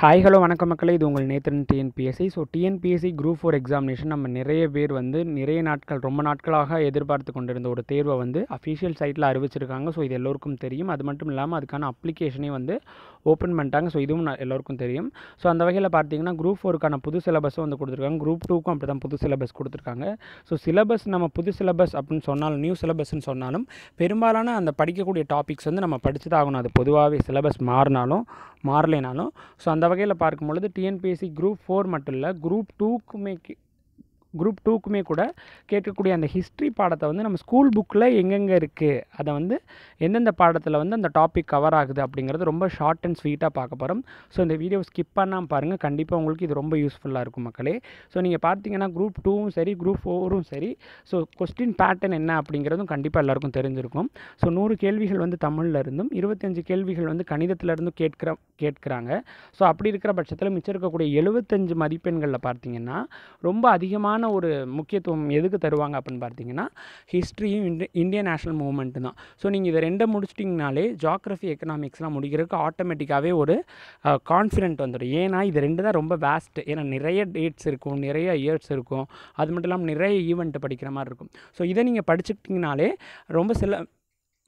hi hello வணக்க மக்களே இது உங்கள் Nethran TNPSC so TNPSC group four examination நம்ம நிறைய பேர் வந்து நிறைய நாட்கள் ரொம்ப நாட்களாக எதிர்பார்த்து கொண்டிருந்த ஒரு தேர்வை வந்து அஃபிஷியல் சைட்டில் அறிவிச்சிருக்காங்க ஸோ இது எல்லோருக்கும் தெரியும் அது மட்டும் இல்லாமல் அதுக்கான அப்ளிகேஷனே வந்து ஓப்பன் பண்ணிட்டாங்க ஸோ இதுவும் எல்லோருக்கும் தெரியும் ஸோ அந்த வகையில் பார்த்தீங்கன்னா குரூப் ஃபோருக்கான புது சிலபஸும் வந்து கொடுத்துருக்காங்க குரூப் டூக்கும் அப்படி தான் புது சிலபஸ் கொடுத்துருக்காங்க ஸோ சிலபஸ் நம்ம புது சிலபஸ் அப்படின்னு சொன்னாலும் நியூ சிலபஸ்ன்னு சொன்னாலும் பெரும்பாலான அந்த படிக்கக்கூடிய டாபிக்ஸ் வந்து நம்ம படித்து தான் ஆகணும் அது பொதுவாகவே சிலபஸ் மாறினாலும் மாறலைனாலும் ஸோ அந்த வகையில் பார்க்கும் பொழுது டிஎன்பிஎஸ்சி குரூப் ஃபோர் மட்டும் இல்லை குரூப் டூக்குமே குரூப் டூக்குமே கூட கேட்கக்கூடிய அந்த ஹிஸ்ட்ரி பாடத்தை வந்து நம்ம ஸ்கூல் புக்கில் எங்கெங்கே இருக்குது அதை வந்து எந்தெந்த பாடத்தில் வந்து அந்த டாபிக் கவர் ஆகுது அப்படிங்கிறது ரொம்ப ஷார்ட் அண்ட் ஸ்வீட்டாக பார்க்க போகிறோம் ஸோ இந்த வீடியோ ஸ்கிப் பண்ணாமல் பாருங்கள் கண்டிப்பாக உங்களுக்கு இது ரொம்ப யூஸ்ஃபுல்லாக இருக்கும் மக்களே ஸோ நீங்கள் பார்த்தீங்கன்னா குரூப் டூவும் சரி குரூப் ஃபோரும் சரி ஸோ கொஸ்டின் பேட்டர்ன் என்ன அப்படிங்கிறதும் கண்டிப்பாக எல்லாருக்கும் தெரிஞ்சிருக்கும் ஸோ நூறு கேள்விகள் வந்து தமிழில் இருந்தும் இருபத்தஞ்சு கேள்விகள் வந்து இருந்தும் கேட்குற கேட்குறாங்க ஸோ அப்படி இருக்கிற பட்சத்தில் மிச்சம் இருக்கக்கூடிய எழுபத்தஞ்சு மதிப்பெண்களில் பார்த்தீங்கன்னா ரொம்ப அதிகமான முக்கியமான ஒரு முக்கியத்துவம் எதுக்கு தருவாங்க அப்படின்னு பார்த்தீங்கன்னா ஹிஸ்ட்ரியும் இண்டிய இந்தியன் நேஷனல் மூமெண்ட்டு தான் ஸோ நீங்கள் இதை ரெண்டை முடிச்சிட்டிங்கனாலே ஜாக்ரஃபி எக்கனாமிக்ஸ்லாம் முடிக்கிறதுக்கு ஆட்டோமேட்டிக்காகவே ஒரு கான்ஃபிடென்ட் வந்துடும் ஏன்னா இது ரெண்டு தான் ரொம்ப வேஸ்ட் ஏன்னா நிறைய டேட்ஸ் இருக்கும் நிறைய இயர்ஸ் இருக்கும் அது மட்டும் இல்லாமல் நிறைய ஈவெண்ட்டு படிக்கிற மாதிரி இருக்கும் ஸோ இதை நீங்கள் படிச்சுக்கிட்டிங்கனாலே ரொம்ப சில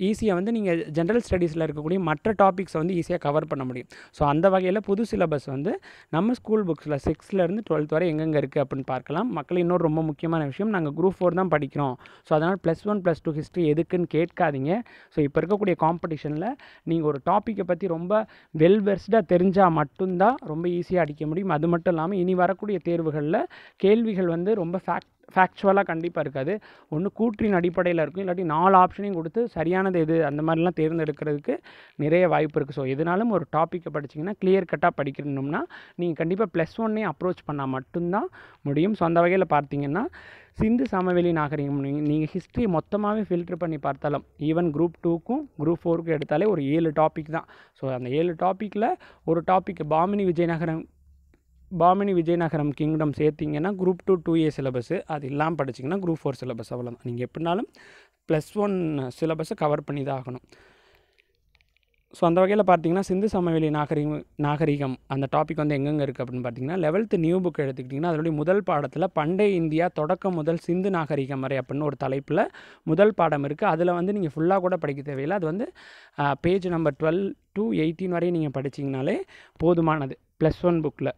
ஈஸியாக வந்து நீங்கள் ஜென்ரல் ஸ்டடீஸில் இருக்கக்கூடிய மற்ற டாபிக்ஸை வந்து ஈஸியாக கவர் பண்ண முடியும் ஸோ அந்த வகையில் புது சிலபஸ் வந்து நம்ம ஸ்கூல் புக்ஸில் சிக்ஸ்த்லேருந்து டுவெல்த் வரை எங்கெங்கே இருக்குது அப்படின்னு பார்க்கலாம் மக்கள் இன்னொரு ரொம்ப முக்கியமான விஷயம் நாங்கள் குரூப் ஃபோர் தான் படிக்கிறோம் ஸோ அதனால் plus one plus two history எதுக்குன்னு கேட்காதீங்க ஸோ இப்போ இருக்கக்கூடிய காம்படிஷனில் நீங்கள் ஒரு டாப்பிக்கை பற்றி ரொம்ப வெல் வெல்வெர்ஸ்டாக தெரிஞ்சால் மட்டும்தான் ரொம்ப ஈஸியாக அடிக்க முடியும் அது மட்டும் இல்லாமல் இனி வரக்கூடிய தேர்வுகளில் கேள்விகள் வந்து ரொம்ப ஃபேக்ட் ஃபேக்சுவலாக கண்டிப்பாக இருக்காது ஒன்று கூற்றின் அடிப்படையில் இருக்கும் இல்லாட்டி நாலு ஆப்ஷனையும் கொடுத்து சரியானது எது அந்த மாதிரிலாம் தேர்ந்தெடுக்கிறதுக்கு நிறைய வாய்ப்பு இருக்குது ஸோ எதுனாலும் ஒரு டாப்பிக்கை படிச்சிங்கன்னா கிளியர் கட்டாக படிக்கணும்னா நீங்கள் கண்டிப்பாக ப்ளஸ் ஒன்னே அப்ரோச் பண்ணால் மட்டும்தான் முடியும் ஸோ அந்த வகையில் பார்த்தீங்கன்னா சிந்து சமவெளி நாகரிகம் நீங்கள் ஹிஸ்ட்ரி மொத்தமாகவே ஃபில்ட்ரு பண்ணி பார்த்தாலும் ஈவன் குரூப் டூக்கும் குரூப் ஃபோருக்கும் எடுத்தாலே ஒரு ஏழு டாபிக் தான் ஸோ அந்த ஏழு டாப்பிக்கில் ஒரு டாபிக் பாமினி விஜயநகரம் பாமினி விஜயநகரம் கிங்டம் சேர்த்திங்கன்னா group two two A syllabus அது இல்லாமல் படிச்சிங்கன்னா குரூப் ஃபோர் சிலபஸ் அவ்வளோதான் நீங்கள் எப்படினாலும் ப்ளஸ் ஒன் சிலபஸை கவர் பண்ணி தான் ஆகணும் ஸோ அந்த வகையில் பார்த்தீங்கன்னா சிந்து சமவெளி நாகரிகம் நாகரிகம் அந்த டாபிக் வந்து எங்கெங்கே இருக்குது அப்படின்னு பார்த்தீங்கன்னா லெவல்த்து நியூ புக் எடுத்துக்கிட்டிங்கன்னா அதனுடைய முதல் பாடத்தில் பண்டைய இந்தியா தொடக்கம் முதல் சிந்து நாகரிகம் வரை அப்படின்னு ஒரு தலைப்பில் முதல் பாடம் இருக்குது அதில் வந்து நீங்கள் ஃபுல்லாக கூட படிக்க தேவையில்லை அது வந்து page number twelve to eighteen வரையும் நீங்கள் படிச்சிங்கனாலே போதுமானது ப்ளஸ் ஒன் புக்கில்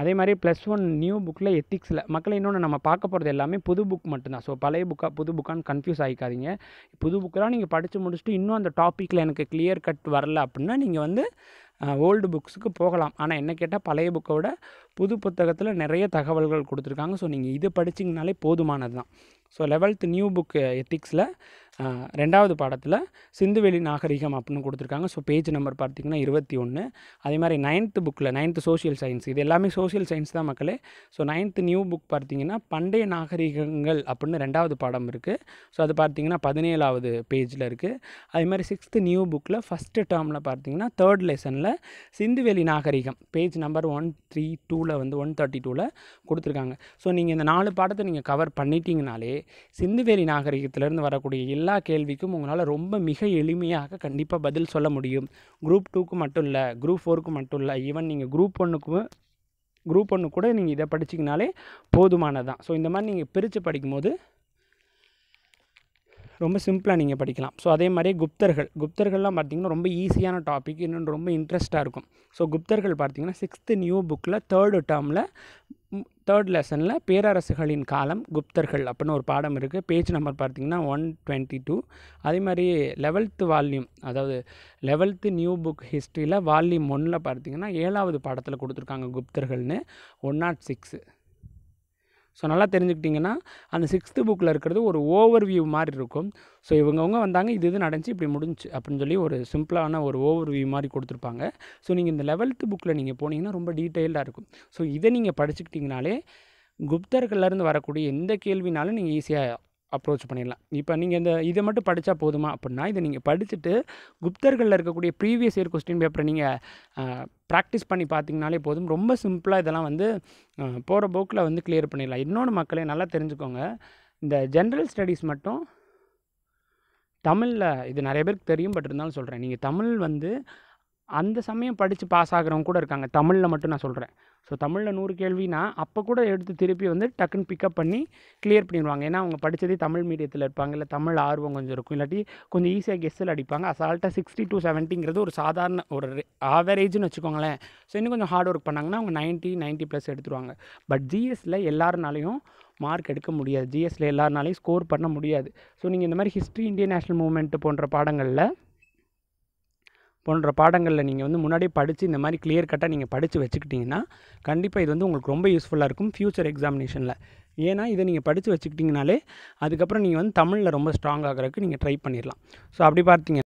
அதே மாதிரி ப்ளஸ் ஒன் நியூ புக்கில் எத்திக்ஸில் மக்களை இன்னொன்று நம்ம பார்க்க போகிறது எல்லாமே புது புக் மட்டும்தான் ஸோ பழைய புக்காக புது புக்கான்னு கன்ஃபியூஸ் ஆகிக்காதீங்க புது புக்கெலாம் நீங்கள் படித்து முடிச்சுட்டு இன்னும் அந்த டாப்பிக்கில் எனக்கு கிளியர் கட் வரல அப்படின்னா நீங்கள் வந்து ஓல்டு புக்ஸுக்கு போகலாம் ஆனால் என்ன கேட்டால் பழைய புக்கை விட புது புத்தகத்தில் நிறைய தகவல்கள் கொடுத்துருக்காங்க ஸோ நீங்கள் இது படிச்சிங்கனாலே போதுமானது தான் ஸோ லெவல்த்து நியூ புக்கு எத்திக்ஸில் ரெண்டாவது பாடத்தில் சிந்துவெளி நாகரிகம் அப்படின்னு கொடுத்துருக்காங்க ஸோ பேஜ் நம்பர் பார்த்திங்கன்னா இருபத்தி ஒன்று அதே மாதிரி நைன்த்து புக்கில் நைன்த்து சோஷியல் சயின்ஸ் இது எல்லாமே சோஷியல் சயின்ஸ் தான் மக்களே ஸோ நைன்த்து நியூ புக் பார்த்திங்கன்னா பண்டைய நாகரிகங்கள் அப்படின்னு ரெண்டாவது பாடம் இருக்குது ஸோ அது பார்த்திங்கன்னா பதினேழாவது பேஜில் இருக்குது அதே மாதிரி சிக்ஸ்த்து நியூ புக்கில் ஃபஸ்ட்டு டேர்மில் பார்த்திங்கன்னா தேர்ட் லெசனில் சிந்துவெளி நாகரிகம் பேஜ் நம்பர் ஒன் த்ரீ டூவில் வந்து ஒன் தேர்ட்டி டூவில் கொடுத்துருக்காங்க ஸோ நீங்கள் இந்த நாலு பாடத்தை நீங்கள் கவர் பண்ணிட்டீங்கனாலே சிந்துவெளி நாகரிகத்திலேருந்து வரக்கூடிய எல்லா எல்லா கேள்விக்கும் உங்களால் ரொம்ப மிக எளிமையாக கண்டிப்பாக பதில் சொல்ல முடியும் குரூப் டூக்கு மட்டும் இல்லை குரூப் ஃபோருக்கு மட்டும் இல்லை ஈவன் நீங்கள் குரூப் ஒன்றுக்கும் குரூப் ஒன்று கூட நீங்கள் இதை படிச்சிங்கனாலே போதுமானதான் ஸோ இந்த மாதிரி நீங்கள் பிரித்து படிக்கும்போது ரொம்ப சிம்பிளாக நீங்கள் படிக்கலாம் ஸோ அதே மாதிரி குப்தர்கள் குப்தர்கள்லாம் பார்த்திங்கன்னா ரொம்ப ஈஸியான டாபிக் இன்னொன்று ரொம்ப இன்ட்ரெஸ்ட்டாக இருக்கும் ஸோ குப்தர்கள் பார்த்திங்கன்னா சிக்ஸ்த்து நியூ புக்கில் தேர்டு டேர்மில் தேர்ட் லெசனில் பேரரசுகளின் காலம் குப்தர்கள் அப்படின்னு ஒரு பாடம் இருக்குது பேஜ் நம்பர் பார்த்திங்கன்னா ஒன் டுவெண்ட்டி டூ அதே மாதிரி லெவல்த்து வால்யூம் அதாவது லெவல்த்து நியூ புக் ஹிஸ்ட்ரியில் வால்யூம் ஒன்னில் பார்த்திங்கன்னா ஏழாவது பாடத்தில் கொடுத்துருக்காங்க குப்தர்கள்னு ஒன் நாட் சிக்ஸு ஸோ நல்லா தெரிஞ்சுக்கிட்டிங்கன்னா அந்த சிக்ஸ்த்து புக்கில் இருக்கிறது ஒரு ஓவர் வியூ மாதிரி இருக்கும் ஸோ இவங்கவுங்க வந்தாங்க இது இது நடந்துச்சு இப்படி முடிஞ்சு அப்படின்னு சொல்லி ஒரு சிம்பிளான ஒரு ஓவர் வியூ மாதிரி கொடுத்துருப்பாங்க ஸோ நீங்கள் இந்த லெவல்த்து புக்கில் நீங்கள் போனீங்கன்னா ரொம்ப டீட்டெயில்டாக இருக்கும் ஸோ இதை நீங்கள் படிச்சுக்கிட்டிங்கனாலே குப்தர்கள்லேருந்து வரக்கூடிய எந்த கேள்வினாலும் நீங்கள் ஈஸியாக அப்ரோச் பண்ணிடலாம் இப்போ நீங்கள் இந்த இதை மட்டும் படித்தா போதுமா அப்படின்னா இதை நீங்கள் படிச்சுட்டு குப்தர்களில் இருக்கக்கூடிய ப்ரீவியஸ் இயர் கொஸ்டின் பேப்பரை நீங்கள் ப்ராக்டிஸ் பண்ணி பார்த்திங்கனாலே போதும் ரொம்ப சிம்பிளாக இதெல்லாம் வந்து போகிற போக்கில் வந்து கிளியர் பண்ணிடலாம் இன்னொன்று மக்களே நல்லா தெரிஞ்சுக்கோங்க இந்த ஜென்ரல் ஸ்டடீஸ் மட்டும் தமிழில் இது நிறைய பேருக்கு தெரியும் பட் இருந்தாலும் சொல்கிறேன் நீங்கள் தமிழ் வந்து அந்த சமயம் படித்து பாஸ் ஆகிறவங்க கூட இருக்காங்க தமிழில் மட்டும் நான் சொல்கிறேன் ஸோ தமிழில் நூறு கேள்வினா அப்போ கூட எடுத்து திருப்பி வந்து டக்குன்னு பிக்கப் பண்ணி கிளியர் பண்ணிடுவாங்க ஏன்னா அவங்க படித்ததே தமிழ் மீடியத்தில் இருப்பாங்க இல்லை தமிழ் ஆர்வம் கொஞ்சம் இருக்கும் இல்லாட்டி கொஞ்சம் ஈஸியாக கெஸ்ஸில் அடிப்பாங்க அசால்ட்டாக சிக்ஸ்டி டூ செவன்ட்டிங்கிறது ஒரு சாதாரண ஒரு ஆவரேஜ்னு வச்சுக்கோங்களேன் ஸோ இன்னும் கொஞ்சம் ஹார்ட் ஒர்க் பண்ணாங்கன்னா அவங்க நைன்ட்டி நைன்ட்டி ப்ளஸ் எடுத்துருவாங்க பட் ஜிஎஸ்சில் எல்லாருனாலையும் மார்க் எடுக்க முடியாது ஜிஎஸ்சில் எல்லாருனாலையும் ஸ்கோர் பண்ண முடியாது ஸோ நீங்கள் இந்த மாதிரி ஹிஸ்ட்ரி இந்தியன் நேஷனல் மூமெண்ட் போன்ற பாடங்களில் போன்ற பாடங்களில் நீங்கள் வந்து முன்னாடியே படித்து இந்த மாதிரி கிளியர் கட்டாக நீங்கள் படித்து வச்சுக்கிட்டிங்கன்னா கண்டிப்பாக இது வந்து உங்களுக்கு ரொம்ப யூஸ்ஃபுல்லாக இருக்கும் ஃப்யூச்சர் எக்ஸாமினேஷனில் ஏன்னா இதை நீங்கள் படித்து வச்சுக்கிட்டிங்கனாலே அதுக்கப்புறம் நீங்கள் வந்து தமிழில் ரொம்ப ஸ்ட்ராங் ஆகிறதுக்கு நீங்கள் ட்ரை பண்ணிடலாம் ஸோ அப்படி பார்த்தீங்க